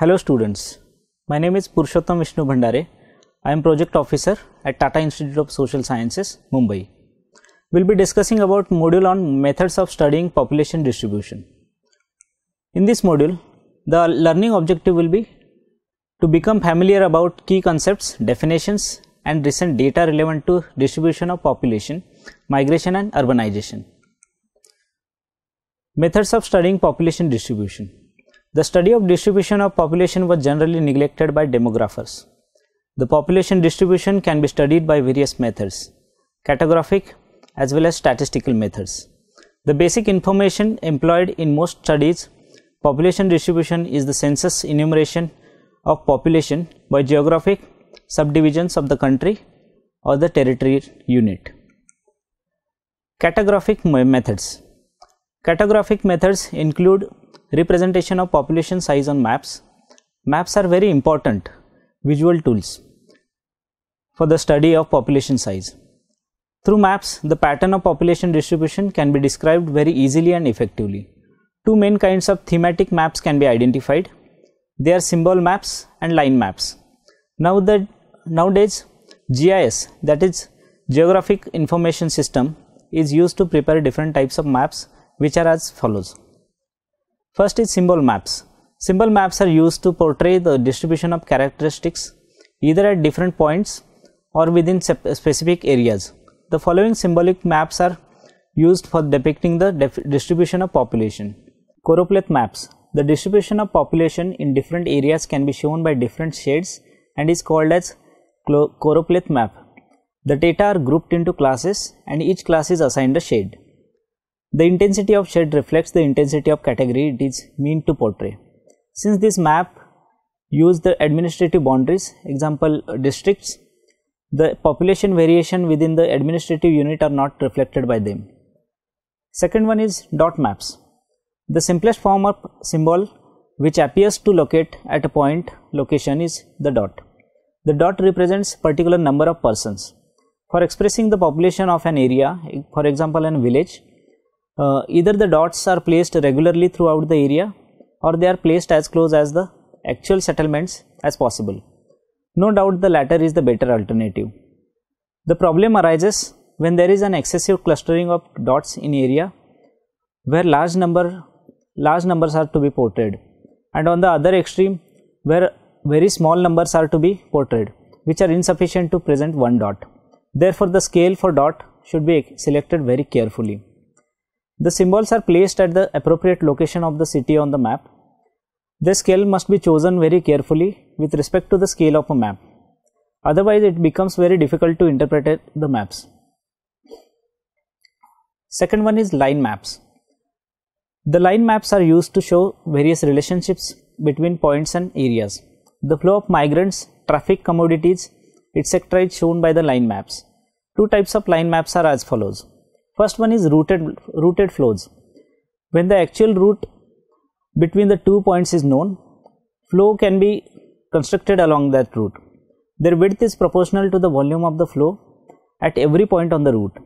Hello students, my name is Purushottam Vishnu Bhandare. I am project officer at Tata Institute of Social Sciences, Mumbai. We will be discussing about module on methods of studying population distribution. In this module, the learning objective will be to become familiar about key concepts, definitions and recent data relevant to distribution of population, migration and urbanization. Methods of studying population distribution. The study of distribution of population was generally neglected by demographers. The population distribution can be studied by various methods, cartographic as well as statistical methods. The basic information employed in most studies, population distribution is the census enumeration of population by geographic subdivisions of the country or the territory unit. Cartographic methods. Cartographic methods include representation of population size on maps. Maps are very important visual tools for the study of population size. Through maps, the pattern of population distribution can be described very easily and effectively. Two main kinds of thematic maps can be identified. They are symbol maps and line maps. Now the nowadays GIS that is Geographic Information System is used to prepare different types of maps which are as follows. First is symbol maps. Symbol maps are used to portray the distribution of characteristics either at different points or within specific areas. The following symbolic maps are used for depicting the distribution of population. Choropleth maps. The distribution of population in different areas can be shown by different shades and is called as choropleth map. The data are grouped into classes and each class is assigned a shade. The intensity of shade reflects the intensity of category it is meant to portray. Since this map use the administrative boundaries, example uh, districts, the population variation within the administrative unit are not reflected by them. Second one is dot maps. The simplest form of symbol which appears to locate at a point location is the dot. The dot represents particular number of persons. For expressing the population of an area, for example an village, uh, either the dots are placed regularly throughout the area or they are placed as close as the actual settlements as possible. No doubt the latter is the better alternative. The problem arises when there is an excessive clustering of dots in area where large number large numbers are to be portrayed and on the other extreme where very small numbers are to be portrayed which are insufficient to present one dot. Therefore, the scale for dot should be selected very carefully. The symbols are placed at the appropriate location of the city on the map. The scale must be chosen very carefully with respect to the scale of a map. Otherwise, it becomes very difficult to interpret the maps. Second one is line maps. The line maps are used to show various relationships between points and areas. The flow of migrants, traffic, commodities, etc. is shown by the line maps. Two types of line maps are as follows. First one is rooted, rooted flows. When the actual route between the two points is known, flow can be constructed along that route. Their width is proportional to the volume of the flow at every point on the route.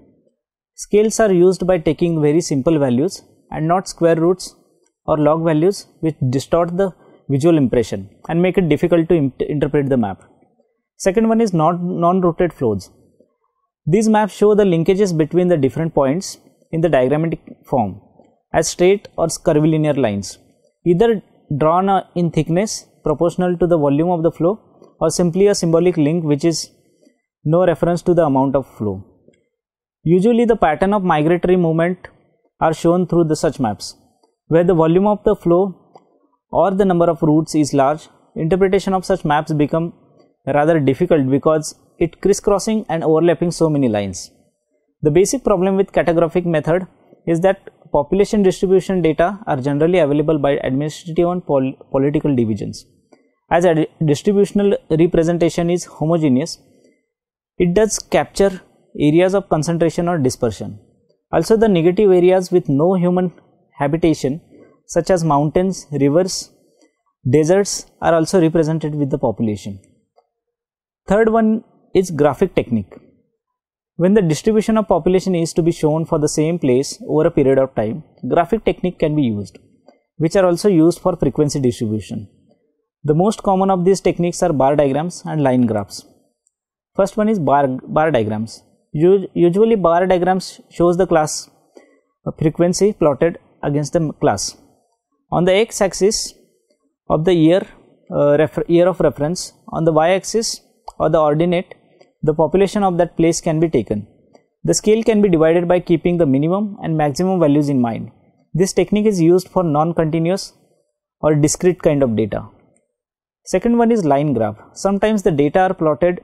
Scales are used by taking very simple values and not square roots or log values which distort the visual impression and make it difficult to interpret the map. Second one is non-rooted flows. These maps show the linkages between the different points in the diagrammatic form as straight or curvilinear lines, either drawn in thickness proportional to the volume of the flow or simply a symbolic link which is no reference to the amount of flow. Usually the pattern of migratory movement are shown through the such maps, where the volume of the flow or the number of routes is large, interpretation of such maps become rather difficult because it crisscrossing and overlapping so many lines. The basic problem with cartographic method is that population distribution data are generally available by administrative and pol political divisions. As a distributional representation is homogeneous, it does capture areas of concentration or dispersion. Also the negative areas with no human habitation such as mountains, rivers, deserts are also represented with the population. Third one is graphic technique. When the distribution of population is to be shown for the same place over a period of time, graphic technique can be used, which are also used for frequency distribution. The most common of these techniques are bar diagrams and line graphs. First one is bar, bar diagrams. usually bar diagrams shows the class uh, frequency plotted against the class. On the x axis of the year, uh, year of reference, on the y axis or the ordinate the population of that place can be taken. The scale can be divided by keeping the minimum and maximum values in mind. This technique is used for non-continuous or discrete kind of data. Second one is line graph. Sometimes the data are plotted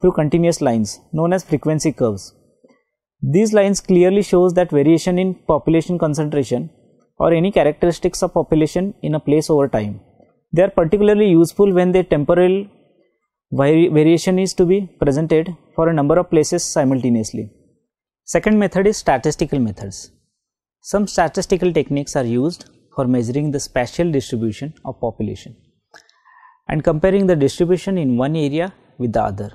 through continuous lines known as frequency curves. These lines clearly shows that variation in population concentration or any characteristics of population in a place over time. They are particularly useful when they temporal variation is to be presented for a number of places simultaneously. Second method is statistical methods. Some statistical techniques are used for measuring the spatial distribution of population and comparing the distribution in one area with the other.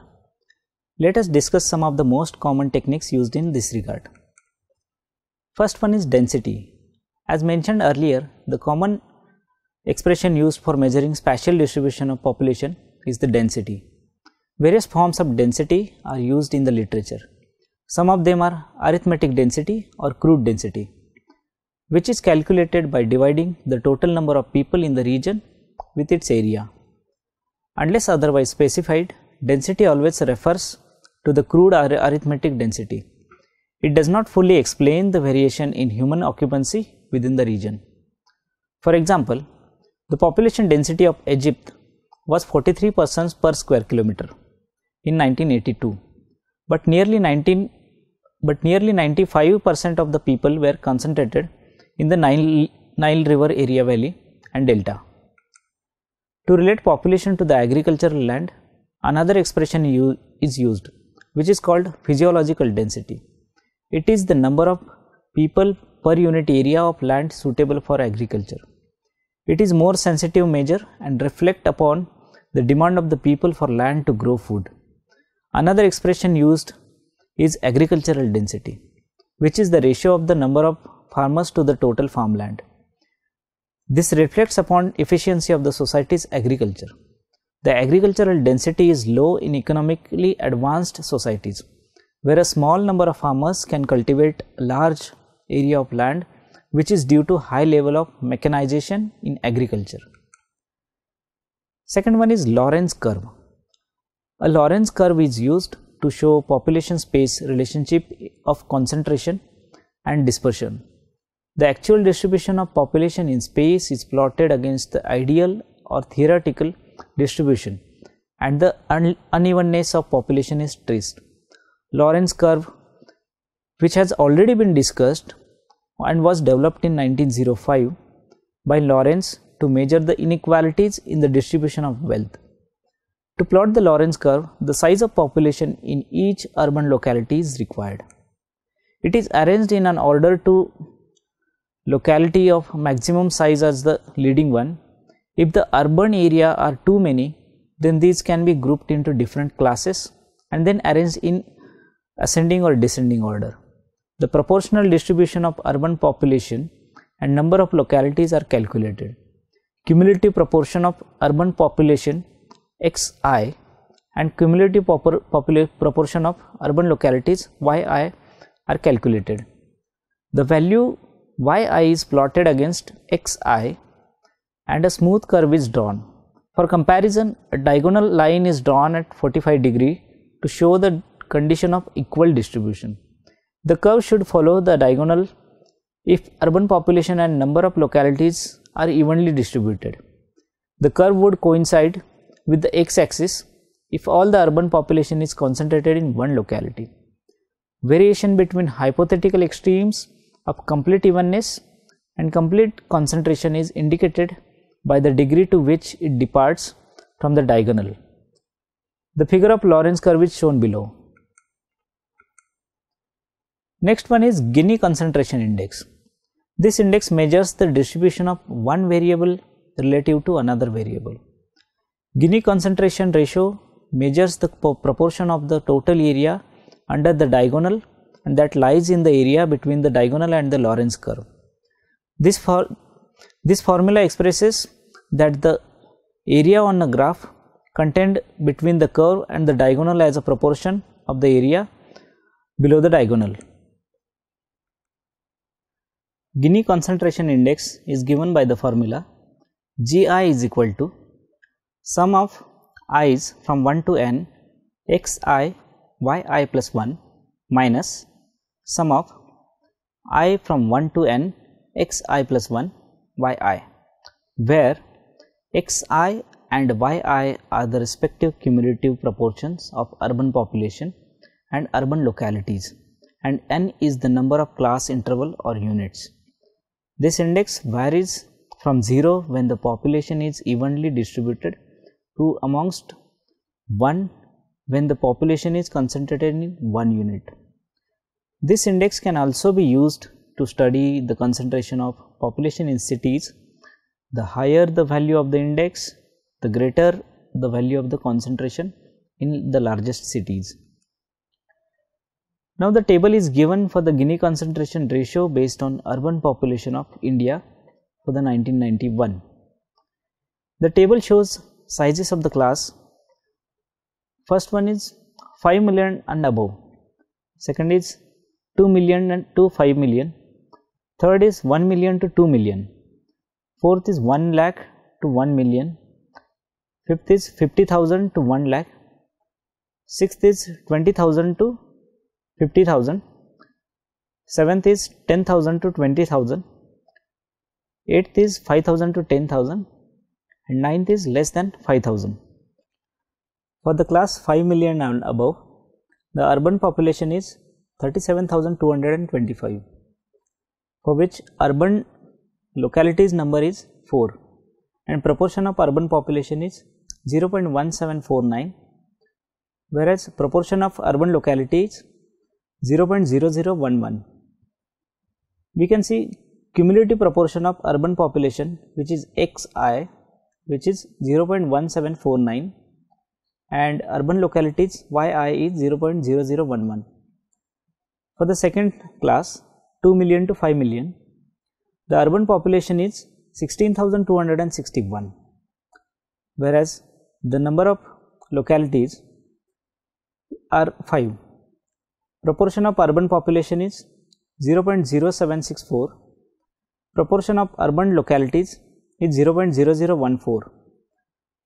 Let us discuss some of the most common techniques used in this regard. First one is density. As mentioned earlier, the common expression used for measuring spatial distribution of population is the density. Various forms of density are used in the literature. Some of them are arithmetic density or crude density, which is calculated by dividing the total number of people in the region with its area. Unless otherwise specified, density always refers to the crude ar arithmetic density. It does not fully explain the variation in human occupancy within the region. For example, the population density of Egypt was 43 persons per square kilometer in 1982 but nearly 19 but nearly 95% of the people were concentrated in the Nile, Nile river area valley and delta to relate population to the agricultural land another expression is used which is called physiological density it is the number of people per unit area of land suitable for agriculture it is more sensitive measure and reflect upon the demand of the people for land to grow food. Another expression used is agricultural density, which is the ratio of the number of farmers to the total farmland. This reflects upon efficiency of the society's agriculture. The agricultural density is low in economically advanced societies, where a small number of farmers can cultivate large area of land which is due to high level of mechanization in agriculture. Second one is Lorentz curve. A Lorentz curve is used to show population space relationship of concentration and dispersion. The actual distribution of population in space is plotted against the ideal or theoretical distribution and the un unevenness of population is traced. Lorentz curve which has already been discussed and was developed in 1905 by Lorentz to measure the inequalities in the distribution of wealth. To plot the Lorentz curve, the size of population in each urban locality is required. It is arranged in an order to locality of maximum size as the leading one. If the urban area are too many, then these can be grouped into different classes and then arranged in ascending or descending order. The proportional distribution of urban population and number of localities are calculated cumulative proportion of urban population xi and cumulative proportion of urban localities yi are calculated. The value yi is plotted against xi and a smooth curve is drawn. For comparison, a diagonal line is drawn at 45 degree to show the condition of equal distribution. The curve should follow the diagonal if urban population and number of localities are evenly distributed. The curve would coincide with the x axis if all the urban population is concentrated in one locality. Variation between hypothetical extremes of complete evenness and complete concentration is indicated by the degree to which it departs from the diagonal. The figure of Lorentz curve is shown below. Next one is Guinea concentration index. This index measures the distribution of one variable relative to another variable. Gini concentration ratio measures the proportion of the total area under the diagonal and that lies in the area between the diagonal and the Lorentz curve. This, for, this formula expresses that the area on a graph contained between the curve and the diagonal as a proportion of the area below the diagonal. Guinea concentration index is given by the formula GI is equal to sum of i's from 1 to n xi yi plus 1 minus sum of i from 1 to n xi plus 1 yi where xi and yi are the respective cumulative proportions of urban population and urban localities and n is the number of class interval or units. This index varies from 0 when the population is evenly distributed to amongst 1 when the population is concentrated in one unit. This index can also be used to study the concentration of population in cities. The higher the value of the index, the greater the value of the concentration in the largest cities. Now the table is given for the Gini concentration ratio based on urban population of India for the 1991. The table shows sizes of the class. First one is 5 million and above, second is 2 million and to million. Third is 1 million to two million. Fourth is 1 lakh to one million. Fifth is 50,000 to 1 lakh, sixth is 20,000 to 50000 seventh is 10000 to 20000 eighth is 5000 to 10000 and ninth is less than 5000 for the class 5 million and above the urban population is 37225 for which urban localities number is 4 and proportion of urban population is 0.1749 whereas proportion of urban localities 0.0011. We can see cumulative proportion of urban population which is xi which is 0.1749 and urban localities yi is 0.0011. For the second class 2 million to 5 million the urban population is 16,261 whereas the number of localities are 5 Proportion of urban population is 0.0764. Proportion of urban localities is 0.0014.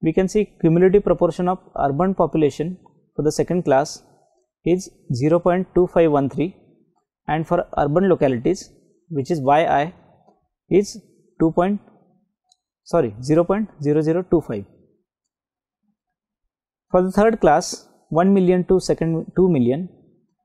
We can see cumulative proportion of urban population for the second class is 0.2513 and for urban localities which is yi is 2. Point, sorry 0.0025. For the third class 1 million to second 2 million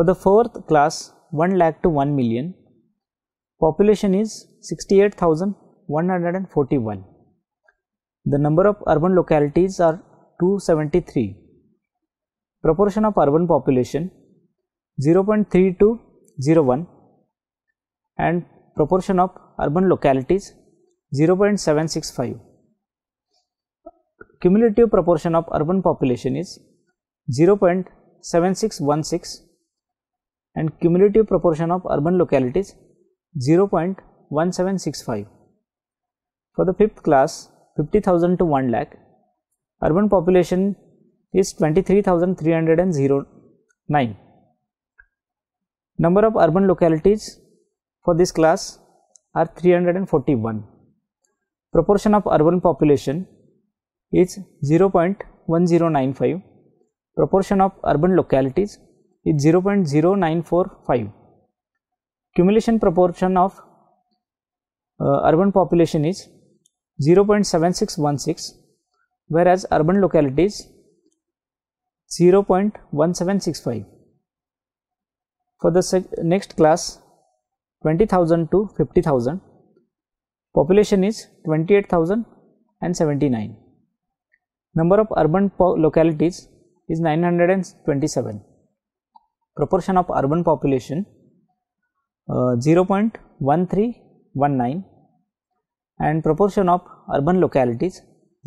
For the fourth class 1 lakh to 1 million population is 68,141. The number of urban localities are 273. Proportion of urban population 0.3 to and proportion of urban localities 0.765. Cumulative proportion of urban population is 0.7616 and cumulative proportion of urban localities 0.1765. For the fifth class 50,000 to 1 lakh, urban population is 23,309. Number of urban localities for this class are 341. Proportion of urban population is 0.1095. Proportion of urban localities is 0.0945. Cumulation proportion of uh, urban population is 0.7616 whereas urban localities 0.1765. For the next class 20,000 to 50,000 population is 28,079. Number of urban localities is 927 proportion of urban population uh, 0.1319 and proportion of urban localities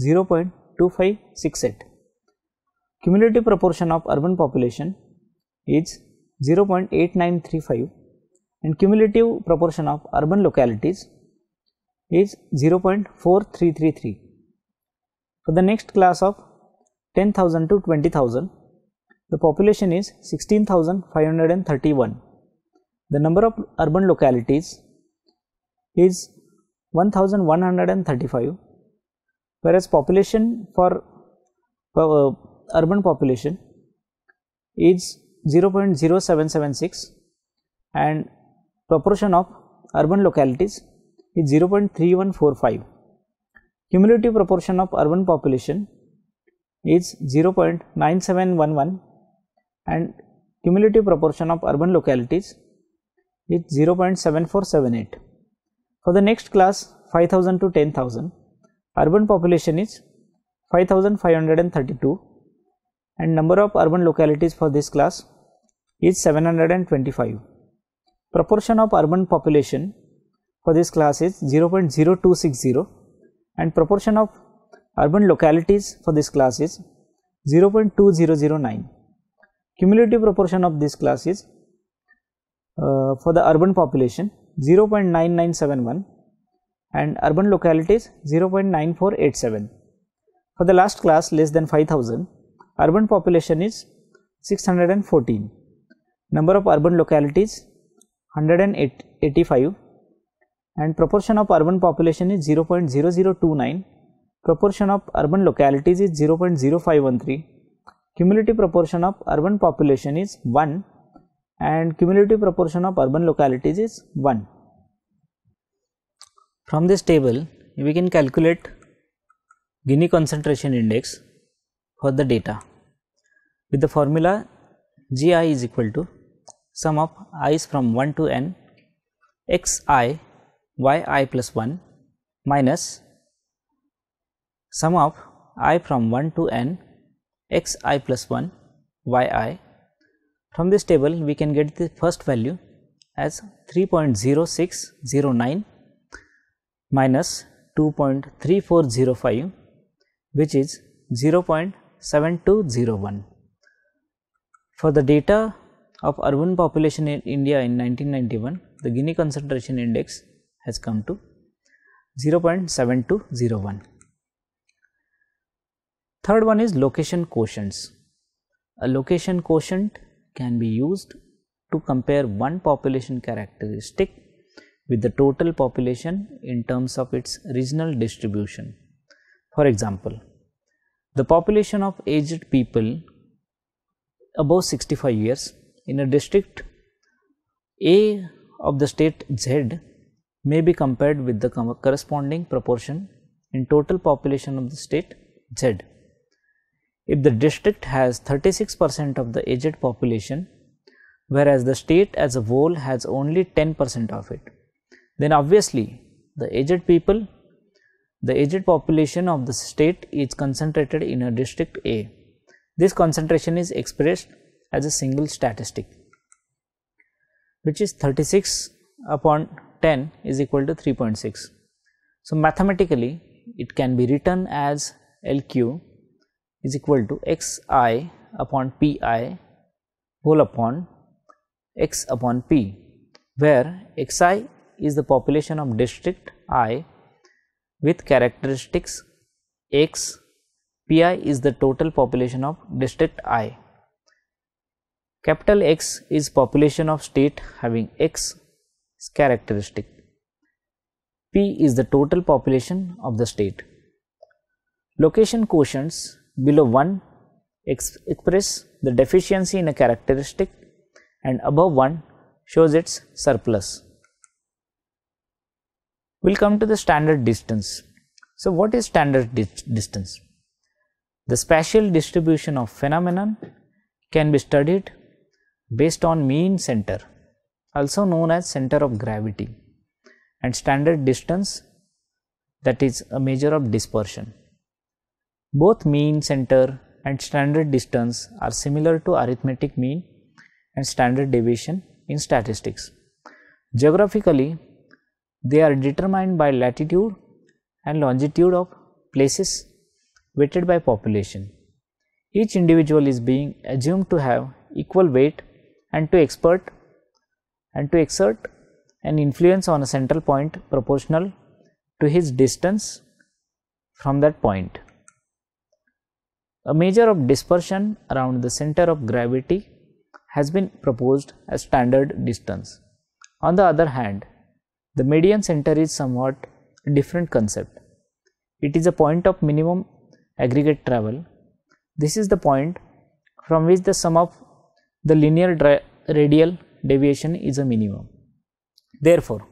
0.2568. Cumulative proportion of urban population is 0.8935 and cumulative proportion of urban localities is 0.4333. For the next class of 10,000 to 20,000 the population is 16,531. The number of urban localities is 1135 whereas population for uh, urban population is 0.0776 and proportion of urban localities is 0.3145. Cumulative proportion of urban population is 0.9711 and cumulative proportion of urban localities is 0.7478. For the next class 5000 to 10000, urban population is 5532 and number of urban localities for this class is 725. Proportion of urban population for this class is 0.0260 and proportion of urban localities for this class is 0.2009. Cumulative proportion of this class is uh, for the urban population 0.9971 and urban localities 0.9487. For the last class less than 5000, urban population is 614, number of urban localities 185 and proportion of urban population is 0.0029, proportion of urban localities is 0.0513 cumulative proportion of urban population is 1 and cumulative proportion of urban localities is 1. From this table we can calculate Gini concentration index for the data with the formula Gi is equal to sum of i's from 1 to n xi yi plus 1 minus sum of i from 1 to n x i plus 1 y i. From this table we can get the first value as 3.0609 minus 2.3405 which is 0.7201. For the data of urban population in India in 1991, the Gini concentration index has come to 0.7201. Third one is location quotients. A location quotient can be used to compare one population characteristic with the total population in terms of its regional distribution. For example, the population of aged people above 65 years in a district A of the state Z may be compared with the corresponding proportion in total population of the state Z if the district has 36 percent of the aged population whereas the state as a whole has only 10 percent of it, then obviously the aged people, the aged population of the state is concentrated in a district A. This concentration is expressed as a single statistic which is 36 upon 10 is equal to 3.6. So, mathematically it can be written as LQ is equal to x i upon p i whole upon x upon p where x i is the population of district i with characteristics x p i is the total population of district i. Capital X is population of state having x characteristic. P is the total population of the state. Location quotients below 1 exp express the deficiency in a characteristic and above 1 shows its surplus. We will come to the standard distance. So, what is standard di distance? The spatial distribution of phenomenon can be studied based on mean center also known as center of gravity and standard distance that is a measure of dispersion. Both mean, center and standard distance are similar to arithmetic mean and standard deviation in statistics. Geographically, they are determined by latitude and longitude of places weighted by population. Each individual is being assumed to have equal weight and to expert and to exert an influence on a central point proportional to his distance from that point. A measure of dispersion around the center of gravity has been proposed as standard distance. On the other hand, the median center is somewhat different concept. It is a point of minimum aggregate travel. This is the point from which the sum of the linear radial deviation is a minimum. Therefore,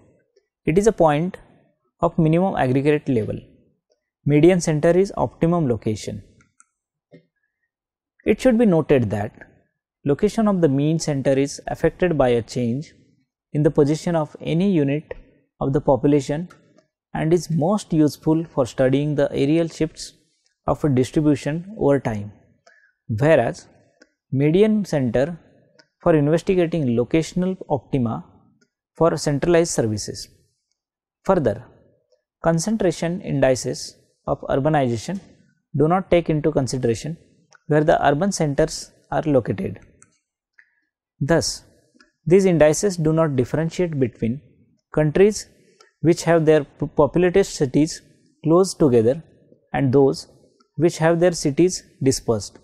it is a point of minimum aggregate level. Median center is optimum location. It should be noted that location of the mean center is affected by a change in the position of any unit of the population and is most useful for studying the aerial shifts of a distribution over time. Whereas, median center for investigating locational optima for centralized services. Further, concentration indices of urbanization do not take into consideration where the urban centers are located. Thus, these indices do not differentiate between countries which have their populated cities close together and those which have their cities dispersed.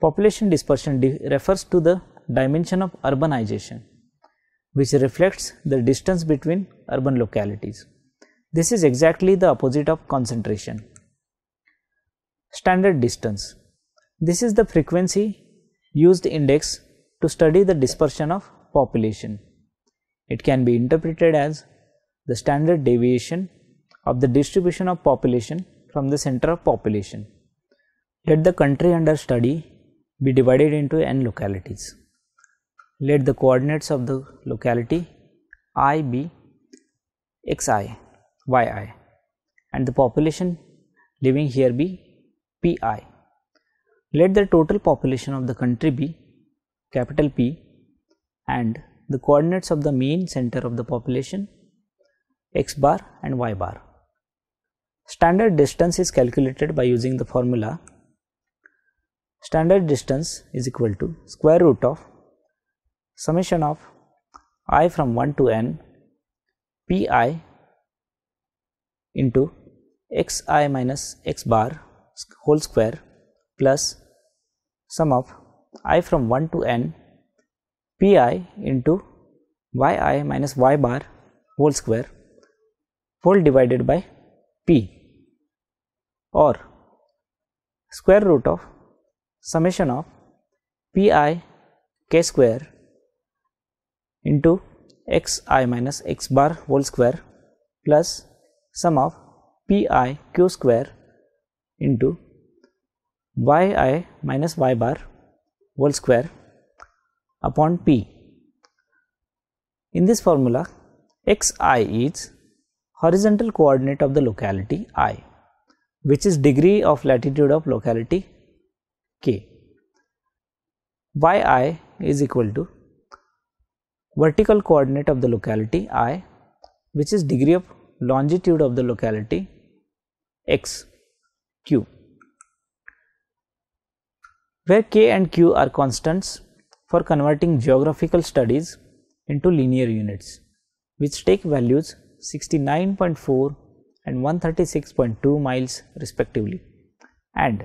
Population dispersion refers to the dimension of urbanization which reflects the distance between urban localities. This is exactly the opposite of concentration. Standard distance this is the frequency used index to study the dispersion of population. It can be interpreted as the standard deviation of the distribution of population from the center of population. Let the country under study be divided into n localities. Let the coordinates of the locality i be xi, yi and the population living here be pi. Let the total population of the country be capital P and the coordinates of the mean center of the population x bar and y bar. Standard distance is calculated by using the formula standard distance is equal to square root of summation of i from 1 to n p i into x i minus x bar whole square plus sum of i from 1 to n pi into yi minus y bar whole square whole divided by p or square root of summation of pi k square into x i minus x bar whole square plus sum of pi q square into yi minus y bar whole square upon p. In this formula, xi is horizontal coordinate of the locality i, which is degree of latitude of locality k. yi is equal to vertical coordinate of the locality i, which is degree of longitude of the locality x q where k and q are constants for converting geographical studies into linear units which take values 69.4 and 136.2 miles respectively and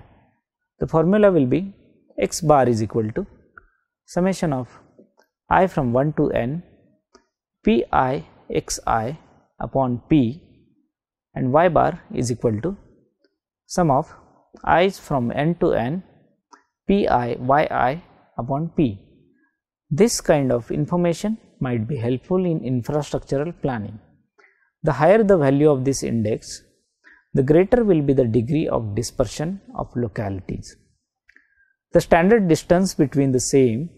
the formula will be x bar is equal to summation of i from 1 to n p i x i upon p and y bar is equal to sum of i from n to n pi Yi upon p. This kind of information might be helpful in infrastructural planning. The higher the value of this index, the greater will be the degree of dispersion of localities. The standard distance between the same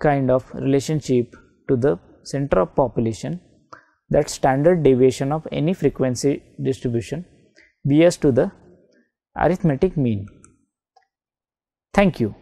kind of relationship to the center of population that standard deviation of any frequency distribution Bs to the arithmetic mean. Thank you.